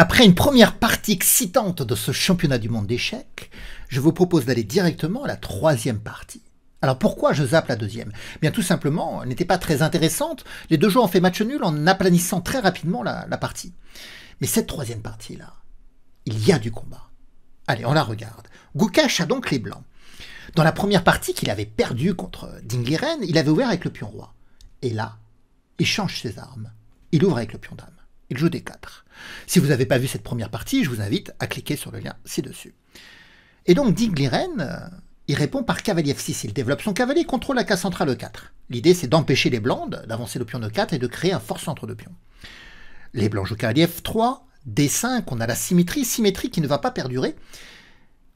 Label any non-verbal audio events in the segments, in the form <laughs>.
Après une première partie excitante de ce championnat du monde d'échecs, je vous propose d'aller directement à la troisième partie. Alors pourquoi je zappe la deuxième eh Bien tout simplement, elle n'était pas très intéressante. Les deux joueurs ont fait match nul en aplanissant très rapidement la, partie. Mais cette troisième partie-là, il y a du combat. Allez, on la regarde. Goukache a donc les blancs. Dans la première partie qu'il avait perdue contre Liren, il avait ouvert avec le pion roi. Et là, il change ses armes. Il ouvre avec le pion dame. Il joue des 4. Si vous n'avez pas vu cette première partie, je vous invite à cliquer sur le lien ci-dessus. Et donc Liren, euh, il répond par cavalier f6. Il développe son cavalier contrôle la case centrale e4. L'idée, c'est d'empêcher les blancs d'avancer le pion de 4 e et de créer un fort centre de pion. Les blancs jouent cavalier f3, d5, on a la symétrie, symétrie qui ne va pas perdurer.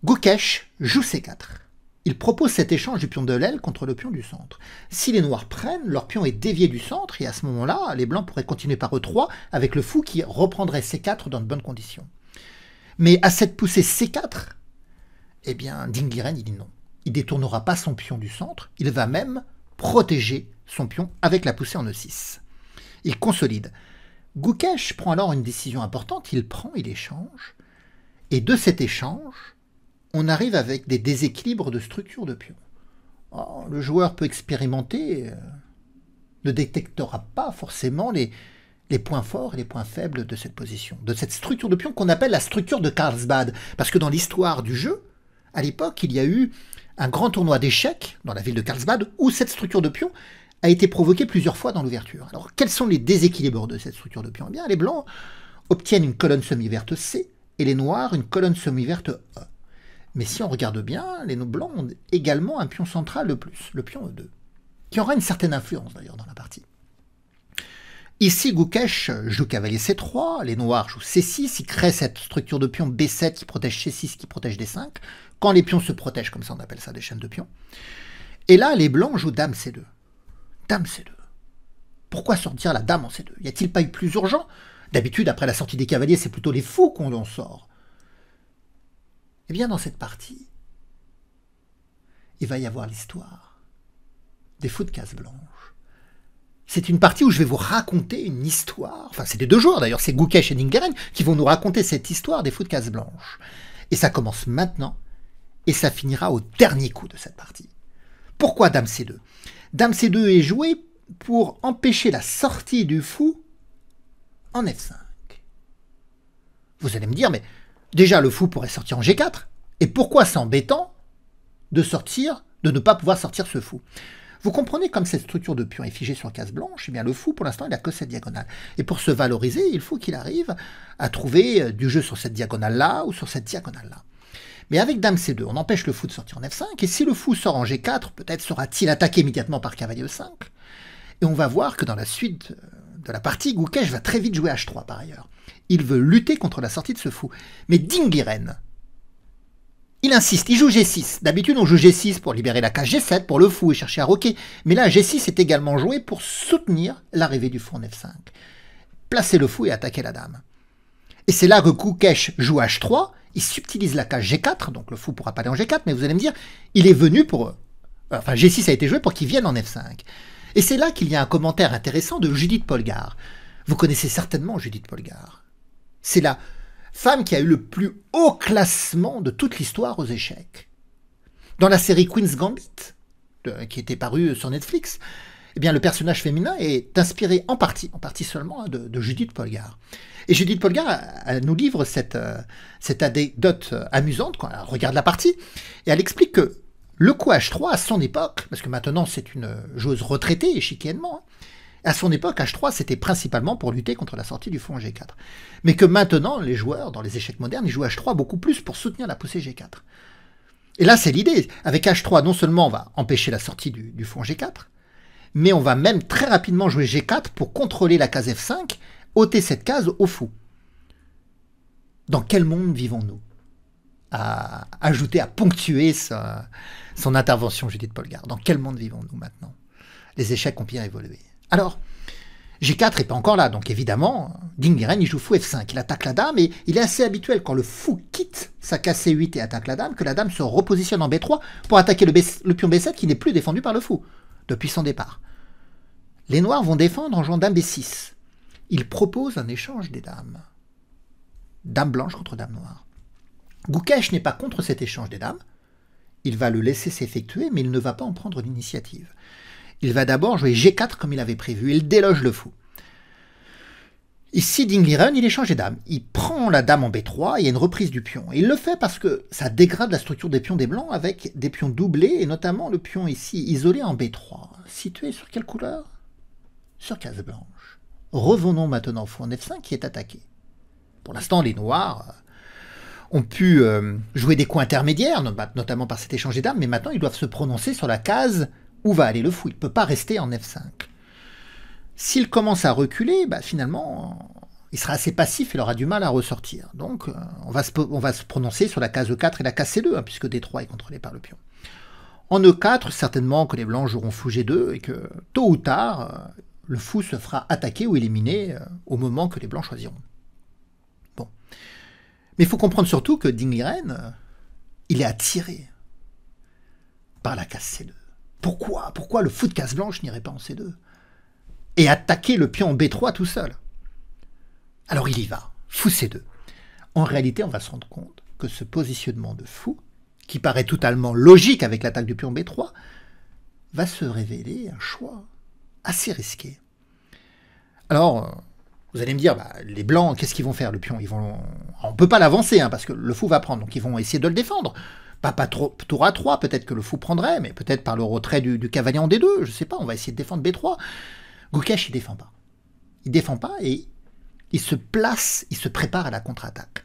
Gokesh joue c4. Il propose cet échange du pion de l'aile contre le pion du centre. Si les noirs prennent, leur pion est dévié du centre et à ce moment-là, les blancs pourraient continuer par E3 avec le fou qui reprendrait C4 dans de bonnes conditions. Mais à cette poussée C4, eh bien, Dingiren, il dit non. Il détournera pas son pion du centre, il va même protéger son pion avec la poussée en E6. Il consolide. Gukesh prend alors une décision importante, il prend, il échange, et de cet échange, on arrive avec des déséquilibres de structure de pion. Ah, le joueur peut expérimenter, euh, ne détectera pas forcément les, les points forts et les points faibles de cette position, de cette structure de pion qu'on appelle la structure de Carlsbad. Parce que dans l'histoire du jeu, à l'époque, il y a eu un grand tournoi d'échecs dans la ville de Carlsbad où cette structure de pion a été provoquée plusieurs fois dans l'ouverture. Alors, quels sont les déséquilibres de cette structure de pion Eh bien, les blancs obtiennent une colonne semi-verte C et les noirs une colonne semi-verte E. Mais si on regarde bien, les blancs ont également un pion central de plus, le pion E2, qui aura une certaine influence d'ailleurs dans la partie. Ici, Goukesh joue cavalier C3, les noirs jouent C6, ils créent cette structure de pion B7 qui protège C6, qui protège D5. Quand les pions se protègent, comme ça on appelle ça des chaînes de pions. Et là, les blancs jouent dame C2. Dame C2. Pourquoi sortir la dame en C2 Y a-t-il pas eu plus urgent D'habitude, après la sortie des cavaliers, c'est plutôt les fous qu'on en sort. Eh bien, dans cette partie, il va y avoir l'histoire des fous de casse blanche. C'est une partie où je vais vous raconter une histoire. Enfin, c'est des deux joueurs d'ailleurs, c'est Gukesh et Ningaren qui vont nous raconter cette histoire des fous de casse blanche. Et ça commence maintenant et ça finira au dernier coup de cette partie. Pourquoi Dame C2 Dame C2 est jouée pour empêcher la sortie du fou en F5. Vous allez me dire, mais Déjà, le fou pourrait sortir en G4. Et pourquoi c'est embêtant de sortir, de ne pas pouvoir sortir ce fou Vous comprenez comme cette structure de pion est figée sur case blanche, eh bien le fou pour l'instant il n'a que cette diagonale. Et pour se valoriser, il faut qu'il arrive à trouver euh, du jeu sur cette diagonale-là ou sur cette diagonale-là. Mais avec Dame C2, on empêche le fou de sortir en F5, et si le fou sort en G4, peut-être sera-t-il attaqué immédiatement par cavalier E5. Et on va voir que dans la suite euh, de la partie, Gukesh va très vite jouer H3 par ailleurs. Il veut lutter contre la sortie de ce fou. Mais Dingiren, il insiste, il joue G6. D'habitude, on joue G6 pour libérer la cage G7 pour le fou et chercher à roquer. Mais là, G6 est également joué pour soutenir l'arrivée du fou en F5. Placer le fou et attaquer la dame. Et c'est là que Gukesh joue H3. Il subtilise la cage G4, donc le fou pourra pas aller en G4, mais vous allez me dire, il est venu pour... Euh, enfin, G6 a été joué pour qu'il vienne en F5. Et c'est là qu'il y a un commentaire intéressant de Judith Polgar. Vous connaissez certainement Judith Polgar. C'est la femme qui a eu le plus haut classement de toute l'histoire aux échecs. Dans la série Queen's Gambit, qui était parue sur Netflix, eh bien, le personnage féminin est inspiré en partie, en partie seulement, hein, de, Judith Polgar. Et Judith Polgar nous livre cette, euh, cette anecdote euh, amusante quand elle regarde la partie, et elle explique que le coup h 3 à son époque, parce que maintenant c'est une joueuse retraitée échiquiennement, hein, à son époque, H3, c'était principalement pour lutter contre la sortie du fond G4. Mais que maintenant, les joueurs, dans les échecs modernes, ils jouent H3 beaucoup plus pour soutenir la poussée G4. Et là, c'est l'idée. Avec H3, non seulement on va empêcher la sortie du, du fond G4, mais on va même très rapidement jouer G4 pour contrôler la case F5, ôter cette case au fou. Dans quel monde vivons-nous à ajouter, à ponctuer son intervention, Judith Polgar. Dans quel monde vivons-nous maintenant Les échecs ont bien évolué. Alors, G4 n'est pas encore là, donc évidemment, Ding il joue fou F5, il attaque la dame, et il est assez habituel quand le fou quitte sa case 8 et attaque la dame, que la dame se repositionne en B3 pour attaquer le, le pion B7 qui n'est plus défendu par le fou, depuis son départ. Les noirs vont défendre en jouant dame B6. Il propose un échange des dames. Dame blanche contre dame noire. Goukesh n'est pas contre cet échange des dames. Il va le laisser s'effectuer, mais il ne va pas en prendre l'initiative. Il va d'abord jouer G4 comme il avait prévu. Il déloge le fou. Ici, Liren, il échange des dames. Il prend la dame en B3 et il y a une reprise du pion. il le fait parce que ça dégrade la structure des pions des blancs avec des pions doublés et notamment le pion ici isolé en B3. Situé sur quelle couleur Sur case blanche. Revenons maintenant au fou en F5 qui est attaqué. Pour l'instant, les noirs ont pu euh, jouer des coups intermédiaires, bah, notamment par cet échange d'armes, mais maintenant ils doivent se prononcer sur la case où va aller le fou. Il ne peut pas rester en F5. S'il commence à reculer, bah, finalement, il sera assez passif et il aura du mal à ressortir. Donc, euh, on va, se, prononcer sur la case E4 et la case C2, hein, puisque D3 est contrôlé par le pion. En E4, certainement que les blancs joueront fou G2 et que, tôt ou tard, euh, le fou se fera attaquer ou éliminer au moment que les blancs choisiront. Mais il faut comprendre surtout que Ding Liren, il est attiré par la casse C2. Pourquoi Pourquoi le fou de casse blanche n'irait pas en C2 Et attaquer le pion B3 tout seul Alors il y va, fou C2. En réalité, on va se rendre compte que ce positionnement de fou, qui paraît totalement logique avec l'attaque du pion B3, va se révéler un choix assez risqué. Alors, vous allez me dire, bah, les blancs, qu'est-ce qu'ils vont faire le pion Ils vont, on peut pas l'avancer hein, parce que le fou va prendre, donc ils vont essayer de le défendre. Pas, trop, tour à 3, peut-être que le fou prendrait, mais peut-être par le retrait du, cavalier en D2, je sais pas. On va essayer de défendre B3. Gokesh il défend pas. Il défend pas et il se place, il se prépare à la contre-attaque.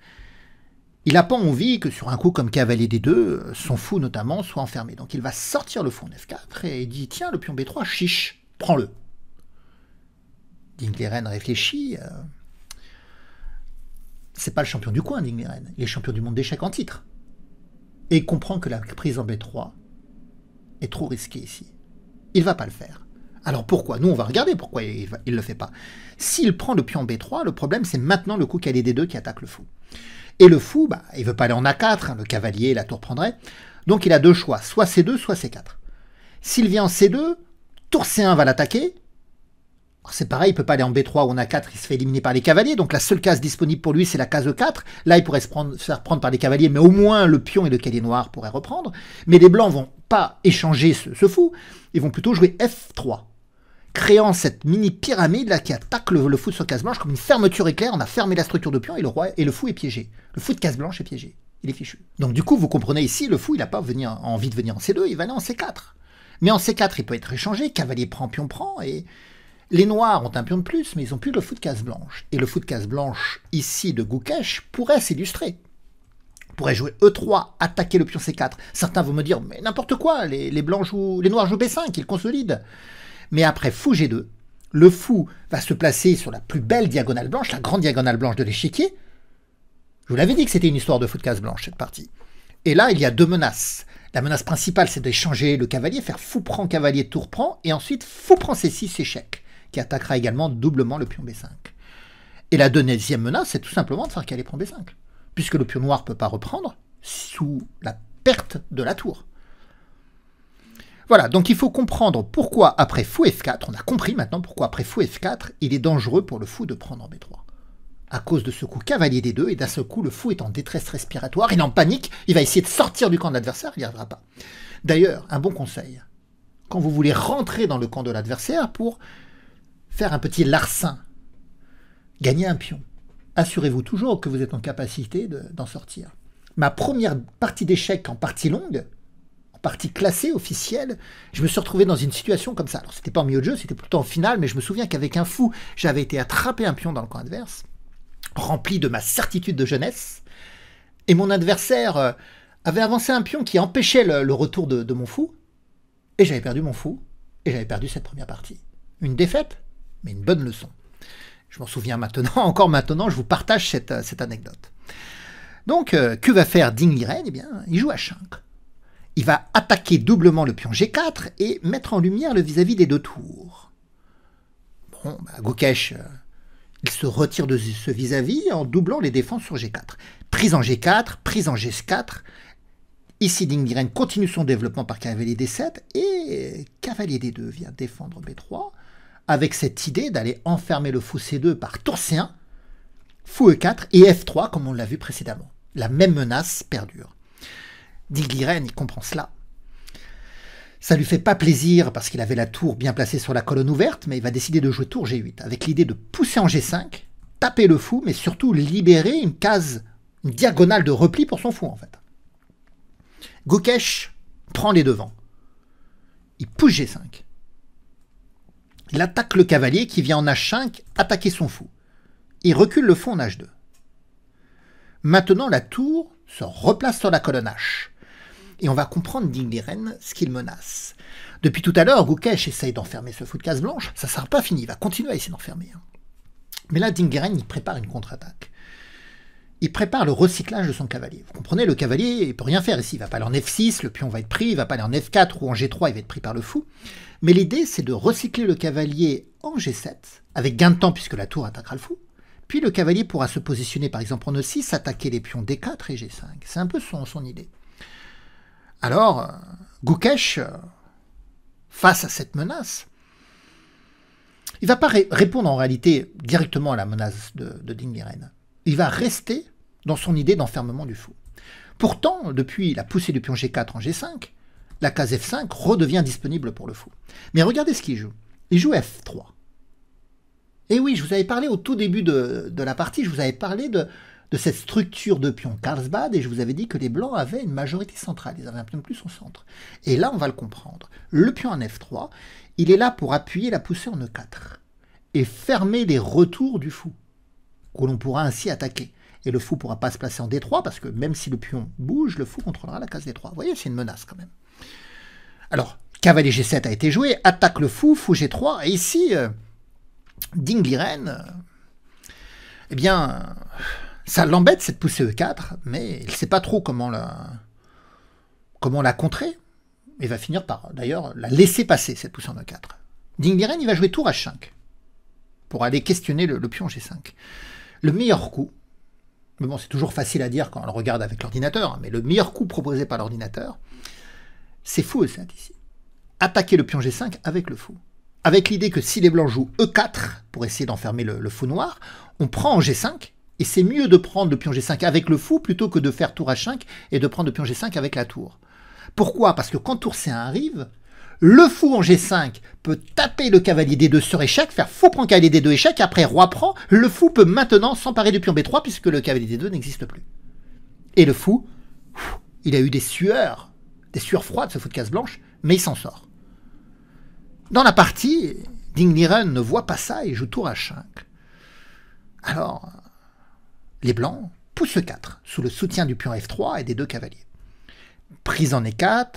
Il n'a pas envie que sur un coup comme cavalier D2, euh, son fou notamment soit enfermé. Donc il va sortir le fou en F4 et il dit tiens le pion B3 chiche, prends-le. Dingleren réfléchit. Euh. c'est pas le champion du coin, Dingleren. Il est champion du monde d'échecs en titre. Et il comprend que la prise en B3 est trop risquée ici. Il va pas le faire. Alors pourquoi Nous, on va regarder pourquoi il ne le fait pas. S'il prend le pion B3, le problème, c'est maintenant le coup calé D2 qui attaque le fou. Et le fou, bah, il veut pas aller en A4, hein, le cavalier, la tour prendrait. Donc il a deux choix, soit C2, soit C4. S'il vient en C2, tour C1 va l'attaquer, ah, c'est pareil, il peut pas aller en B3 où on a 4, il se fait éliminer par les cavaliers. Donc la seule case disponible pour lui, c'est la case e 4. Là, il pourrait se, faire prendre par les cavaliers, mais au moins le pion et le cavalier noir pourraient reprendre. Mais les blancs vont pas échanger ce, fou, ils vont plutôt jouer F3 créant cette mini pyramide là qui attaque le, fou sur case blanche comme une fermeture éclair. On a fermé la structure de pion et le roi et le fou est piégé. Le fou de case blanche est piégé. Il est fichu. Donc du coup, vous comprenez ici, le fou, il n'a pas envie de venir en C2, il va aller en C4. Mais en C4, il peut être échangé, cavalier prend, pion prend, et les Noirs ont un pion de plus, mais ils n'ont plus le fou de case blanche. Et le fou de case blanche, ici, de Goukesh, pourrait s'illustrer. Pourrait jouer E3, attaquer le pion C4. Certains vont me dire, mais n'importe quoi, les, blancs jouent, les Noirs jouent B5, ils consolident. Mais après fou G2, le fou va se placer sur la plus belle diagonale blanche, la grande diagonale blanche de l'échiquier. Je vous l'avais dit que c'était une histoire de fou de case blanche, cette partie. Et là, il y a deux menaces. La menace principale, c'est d'échanger le cavalier, faire fou prend cavalier, tour prend, et ensuite fou prend C6, échec qui attaquera également doublement le pion B5. Et la deuxième menace, c'est tout simplement de faire caler prend B5, puisque le pion noir ne peut pas reprendre sous la perte de la tour. Voilà, donc il faut comprendre pourquoi après fou F4, on a compris maintenant pourquoi après fou F4, il est dangereux pour le fou de prendre en B3. À cause de ce coup cavalier d deux et d'un seul coup, le fou est en détresse respiratoire, il est en panique, il va essayer de sortir du camp de l'adversaire, il n'y arrivera pas. D'ailleurs, un bon conseil, quand vous voulez rentrer dans le camp de l'adversaire pour faire un petit larcin, gagner un pion. Assurez-vous toujours que vous êtes en capacité d'en sortir. Ma première partie d'échec en partie longue, en partie classée, officielle, je me suis retrouvé dans une situation comme ça. Alors c'était pas en milieu de jeu, c'était plutôt en finale, mais je me souviens qu'avec un fou, j'avais été attrapé un pion dans le camp adverse, rempli de ma certitude de jeunesse, et mon adversaire euh, avait avancé un pion qui empêchait le, retour de mon fou, et j'avais perdu mon fou, et j'avais perdu cette première partie. Une défaite mais une bonne leçon. Je m'en souviens maintenant, <laughs> encore maintenant, je vous partage cette, euh, anecdote. Donc, euh, que va faire Ding Liren Eh bien, il joue à 5. Il va attaquer doublement le pion G4 et mettre en lumière le vis-à-vis des deux tours. Bon, bah, Gokesh, euh, il se retire de ce vis-à-vis en doublant les défenses sur G4. Prise en G4, prise en G4. Ici, Ding Liren continue son développement par cavalier D7 et cavalier D2 vient défendre B3 avec cette idée d'aller enfermer le fou C2 par tour C1, fou E4 et F3 comme on l'a vu précédemment. La même menace perdure. Diglirène il comprend cela. Ça lui fait pas plaisir parce qu'il avait la tour bien placée sur la colonne ouverte, mais il va décider de jouer tour G8 avec l'idée de pousser en G5, taper le fou, mais surtout libérer une case, une diagonale de repli pour son fou en fait. Gokesh prend les devants. Il pousse G5. Il attaque le cavalier qui vient en H5 attaquer son fou. Il recule le fou en H2. Maintenant, la tour se replace sur la colonne H. Et on va comprendre Dingeren ce qu'il menace. Depuis tout à l'heure, Gukesh essaye d'enfermer ce fou de case blanche. Ça ne sera pas fini, il va continuer à essayer d'enfermer. Hein. Mais là, Dingeren il prépare une contre-attaque il prépare le recyclage de son cavalier. Vous comprenez, le cavalier, il peut rien faire ici. Il va pas aller en F6, le pion va être pris, il va pas aller en F4 ou en G3, il va être pris par le fou. Mais l'idée, c'est de recycler le cavalier en G7, avec gain de temps puisque la tour attaquera le fou. Puis le cavalier pourra se positionner par exemple en E6, attaquer les pions D4 et G5. C'est un peu son, idée. Alors, Goukesh, euh, face à cette menace, il va pas répondre en réalité directement à la menace de, de il va rester dans son idée d'enfermement du fou. Pourtant, depuis la poussée du pion G4 en G5, la case F5 redevient disponible pour le fou. Mais regardez ce qu'il joue. Il joue F3. Et oui, je vous avais parlé au tout début de, la partie, je vous avais parlé de, de cette structure de pion Carlsbad et je vous avais dit que les blancs avaient une majorité centrale, ils avaient un pion plus au centre. Et là, on va le comprendre. Le pion en F3, il est là pour appuyer la poussée en E4 et fermer les retours du fou que l'on pourra ainsi attaquer. Et le fou ne pourra pas se placer en D3 parce que même si le pion bouge, le fou contrôlera la case D3. Vous voyez, c'est une menace quand même. Alors, cavalier G7 a été joué, attaque le fou, fou G3, et ici, euh, Ding Liren, euh, eh bien, ça l'embête cette poussée E4, mais il ne sait pas trop comment la, comment la contrer, et va finir par d'ailleurs la laisser passer cette poussée en E4. Ding Liren, il va jouer tour H5 pour aller questionner le pion G5. Le meilleur coup, mais bon, c'est toujours facile à dire quand on le regarde avec l'ordinateur, hein, mais le meilleur coup proposé par l'ordinateur, c'est fou e ici. Attaquer le pion G5 avec le fou. Avec l'idée que si les blancs jouent E4 pour essayer d'enfermer le, le, fou noir, on prend en G5 et c'est mieux de prendre le pion G5 avec le fou plutôt que de faire tour H5 et de prendre le pion G5 avec la tour. Pourquoi Parce que quand tour C1 arrive, le fou en G5 peut taper le cavalier D2 sur échec, faire fou prend cavalier D2 échec, après roi prend. Le fou peut maintenant s'emparer du pion B3 puisque le cavalier D2 n'existe plus. Et le fou, il a eu des sueurs, des sueurs froides, ce fou de casse blanche, mais il s'en sort. Dans la partie, Ding Liren ne voit pas ça et joue tour H5. Alors, les blancs poussent 4 sous le soutien du pion F3 et des deux cavaliers. Prise en E4,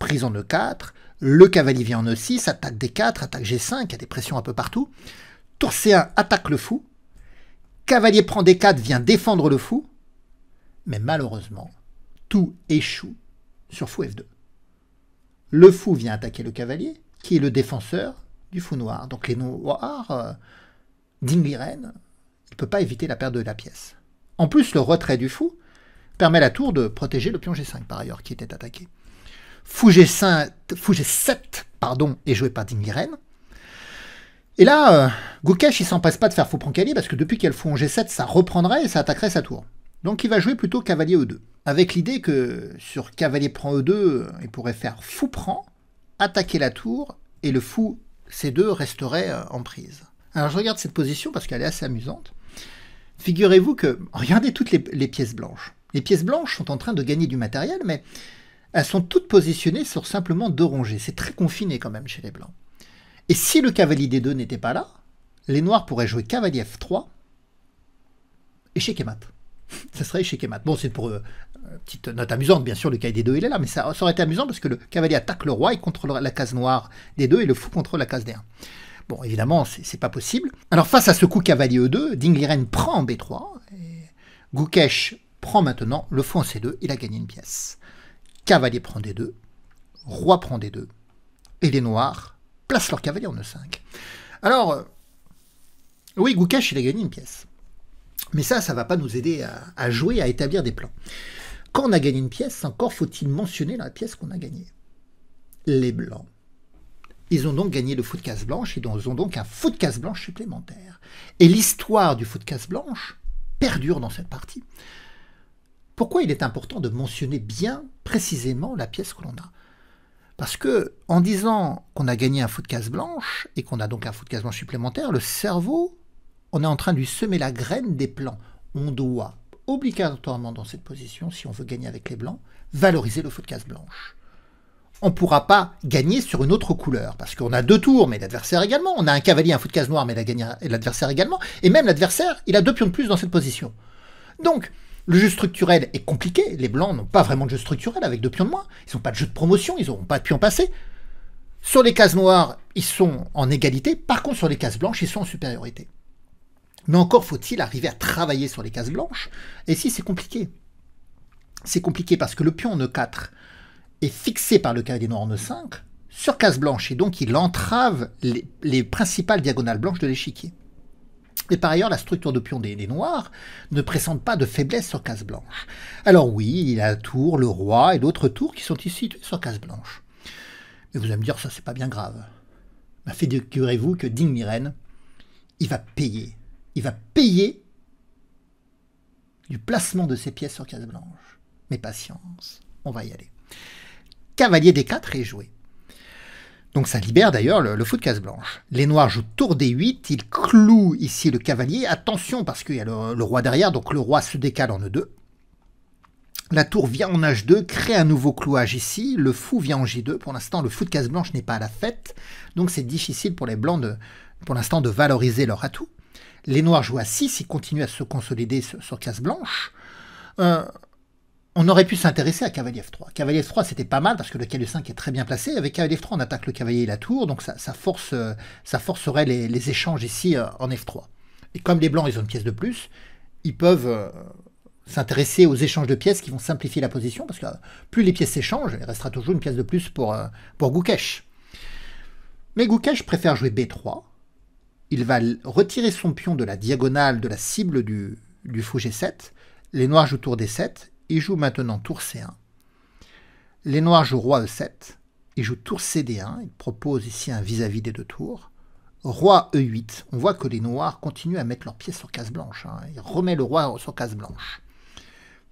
prise en E4, le cavalier vient en E6, attaque D4, attaque G5, il y a des pressions un peu partout. Tour C1 attaque le fou. Cavalier prend D4, vient défendre le fou. Mais malheureusement, tout échoue sur fou F2. Le fou vient attaquer le cavalier, qui est le défenseur du fou noir. Donc les noirs, euh, il ne peut pas éviter la perte de la pièce. En plus, le retrait du fou permet à la tour de protéger le pion G5 par ailleurs, qui était attaqué fou g 7, pardon, est joué par Dingiren. Et là, euh, Gukesh, il passe pas de faire fou prend Kali parce que depuis qu'elle fou en G7, ça reprendrait et ça attaquerait sa tour. Donc il va jouer plutôt cavalier E2, avec l'idée que sur cavalier prend E2, euh, il pourrait faire fou prend, attaquer la tour, et le fou C2 resterait euh, en prise. Alors je regarde cette position parce qu'elle est assez amusante. Figurez-vous que, regardez toutes les pièces blanches. Les pièces blanches sont en train de gagner du matériel, mais elles sont toutes positionnées sur simplement deux rongées. C'est très confiné quand même chez les blancs. Et si le cavalier D2 n'était pas là, les noirs pourraient jouer cavalier F3, échec et mat. <laughs> ça serait échec et Bon, c'est pour euh, une petite note amusante, bien sûr, le cavalier D2 il est là, mais ça, aurait été amusant parce que le cavalier attaque le roi, il contrôle la case noire des deux et le fou contrôle la case D1. Bon, évidemment, c'est pas possible. Alors, face à ce coup cavalier E2, Dingliren prend en B3, et Gukesh prend maintenant le fou en C2, il a gagné une pièce cavalier prend des deux, roi prend des deux, et les noirs placent leur cavalier en E5. Alors, euh, oui, Goukache, il a gagné une pièce. Mais ça, ça va pas nous aider à, jouer, à établir des plans. Quand on a gagné une pièce, encore faut-il mentionner la pièce qu'on a gagnée. Les blancs. Ils ont donc gagné le foot de casse blanche, ils ont donc un foot de casse blanche supplémentaire. Et l'histoire du foot de casse blanche perdure dans cette partie. Pourquoi il est important de mentionner bien précisément la pièce que l'on a. Parce que en disant qu'on a gagné un fou de case blanche et qu'on a donc un fou de case blanche supplémentaire, le cerveau, on est en train de lui semer la graine des plans. On doit obligatoirement dans cette position, si on veut gagner avec les blancs, valoriser le fou de case blanche. On ne pourra pas gagner sur une autre couleur, parce qu'on a deux tours, mais l'adversaire également. On a un cavalier, un fou de case noir, mais l'adversaire également. Et même l'adversaire, il a deux pions de plus dans cette position. Donc, le jeu structurel est compliqué. Les Blancs n'ont pas vraiment de jeu structurel avec deux pions de moins. Ils n'ont pas de jeu de promotion, ils n'auront pas de pions passés. Sur les cases noires, ils sont en égalité. Par contre, sur les cases blanches, ils sont en supériorité. Mais encore faut-il arriver à travailler sur les cases blanches. Et si c'est compliqué. C'est compliqué parce que le pion en E4 est fixé par le cavalier noir en E5 sur case blanche et donc il entrave les principales diagonales blanches de l'échiquier. Et par ailleurs, la structure de pion des, Noirs ne présente pas de faiblesse sur case blanche. Alors oui, il a la tour, le roi et d'autres tours qui sont ici sur case blanche. Mais vous allez me dire, ça c'est pas bien grave. Mais bah, figurez-vous que Ding Miren, il va payer. Il va payer du placement de ses pièces sur case blanche. Mais patience, on va y aller. Cavalier des 4 est joué. Donc ça libère d'ailleurs le, fou de case blanche. Les noirs jouent tour d8, ils clouent ici le cavalier. Attention parce qu'il y a le, roi derrière, donc le roi se décale en e2. La tour vient en h2, crée un nouveau clouage ici. Le fou vient en j2. Pour l'instant, le fou de case blanche n'est pas à la fête, donc c'est difficile pour les blancs de, pour l'instant de valoriser leur atout. Les noirs jouent à 6, ils continuent à se consolider sur, case blanche. Euh, on aurait pu s'intéresser à cavalier F3. Cavalier F3, c'était pas mal parce que le cavalier 5 est très bien placé. Avec cavalier F3, on attaque le cavalier et la tour, donc ça, force, euh, ça forcerait les, échanges ici euh, en F3. Et comme les blancs, ils ont une pièce de plus, ils peuvent euh, s'intéresser aux échanges de pièces qui vont simplifier la position parce que plus les pièces s'échangent, il restera toujours une pièce de plus pour, Goukesh. Mais Goukesh préfère jouer B3. Il va retirer son pion de la diagonale de la cible du, du fou G7. Les noirs jouent tour D7 il joue maintenant tour C1. Les noirs jouent roi E7, il joue tour cd 1 il propose ici un vis-à-vis des deux tours. Roi E8, on voit que les noirs continuent à mettre leurs pièces sur case blanche, hein. il remet le roi sur case blanche.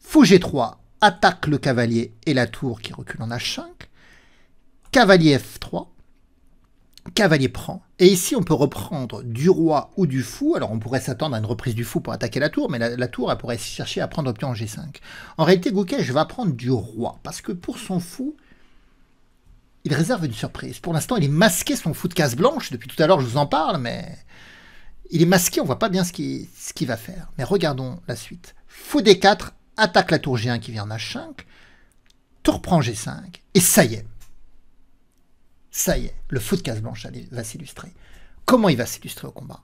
Fou G3, attaque le cavalier et la tour qui recule en H5. Cavalier F3, cavalier prend, et ici, on peut reprendre du roi ou du fou. Alors, on pourrait s'attendre à une reprise du fou pour attaquer la tour, mais la, tour, elle pourrait chercher à prendre en G5. En réalité, je vais prendre du roi, parce que pour son fou, il réserve une surprise. Pour l'instant, il est masqué son fou de case blanche. Depuis tout à l'heure, je vous en parle, mais il est masqué, on voit pas bien ce qu'il ce va faire. Mais regardons la suite. Fou D4, attaque la tour G1 qui vient en H5, tour prend G5, et ça y est, ça y est, le fou de case blanche va s'illustrer. Comment il va s'illustrer au combat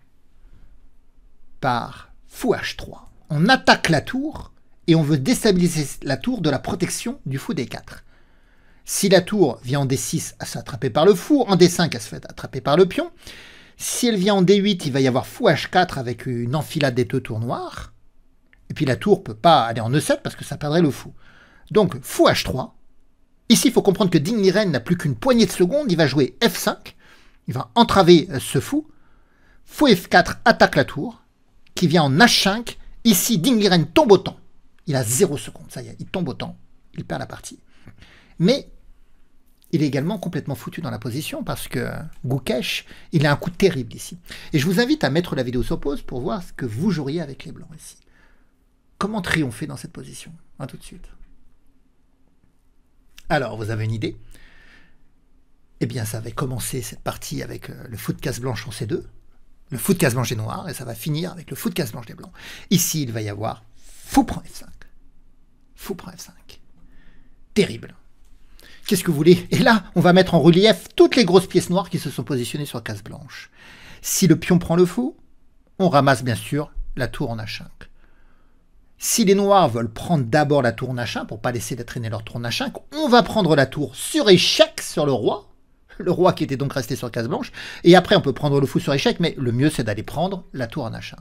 Par fou H3. On attaque la tour et on veut déstabiliser la tour de la protection du fou D4. Si la tour vient en D6, à s'attraper par le fou. En D5, elle se fait attraper par le pion. Si elle vient en D8, il va y avoir fou H4 avec une enfilade des deux tours noires. Et puis la tour peut pas aller en E7 parce que ça perdrait le fou. Donc fou H3, Ici, il faut comprendre que Ding Liren n'a plus qu'une poignée de secondes, il va jouer F5, il va entraver euh, ce fou, fou F4 attaque la tour, qui vient en H5, ici Ding Liren tombe au temps, il a 0 secondes, ça y est, il tombe au temps, il perd la partie. Mais il est également complètement foutu dans la position parce que Goukesh, il a un coup terrible ici. Et je vous invite à mettre la vidéo sur pause pour voir ce que vous joueriez avec les blancs ici. Comment triompher dans cette position A tout de suite. Alors, vous avez une idée Eh bien, ça va commencer cette partie avec euh, le foot casse-blanche en C2, le foot casse-blanche et noir, et ça va finir avec le foot casse-blanche des blancs. Ici, il va y avoir fou prend F5. Fou prend F5. Terrible. Qu'est-ce que vous voulez Et là, on va mettre en relief toutes les grosses pièces noires qui se sont positionnées sur case blanche. Si le pion prend le fou, on ramasse bien sûr la tour en H5 si les Noirs veulent prendre d'abord la tour Nachin, pour pas laisser traîner leur tour Nachin, on va prendre la tour sur échec sur le roi, le roi qui était donc resté sur case blanche, et après on peut prendre le fou sur échec, mais le mieux c'est d'aller prendre la tour Nachin.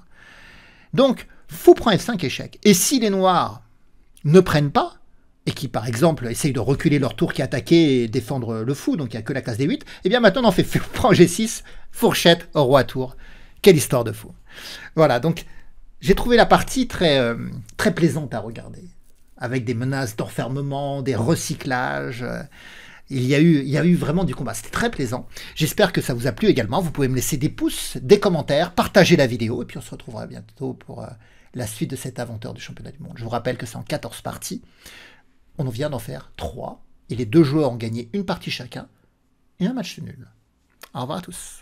Donc, fou prend F5 échec. Et si les Noirs ne prennent pas, et qui par exemple essayent de reculer leur tour qui est et défendre le fou, donc il n'y a que la case d 8, et eh bien maintenant on fait fou prend G6, fourchette, roi tour. Quelle histoire de fou. Voilà, donc j'ai trouvé la partie très, euh, très plaisante à regarder, avec des menaces d'enfermement, des recyclages. Il y, a eu, il y a eu vraiment du combat, c'était très plaisant. J'espère que ça vous a plu également. Vous pouvez me laisser des pouces, des commentaires, partager la vidéo, et puis on se retrouvera bientôt pour euh, la suite de cette aventure du championnat du monde. Je vous rappelle que c'est en 14 parties. On vient d'en faire 3, et les deux joueurs ont gagné une partie chacun, et un match nul. Au revoir à tous.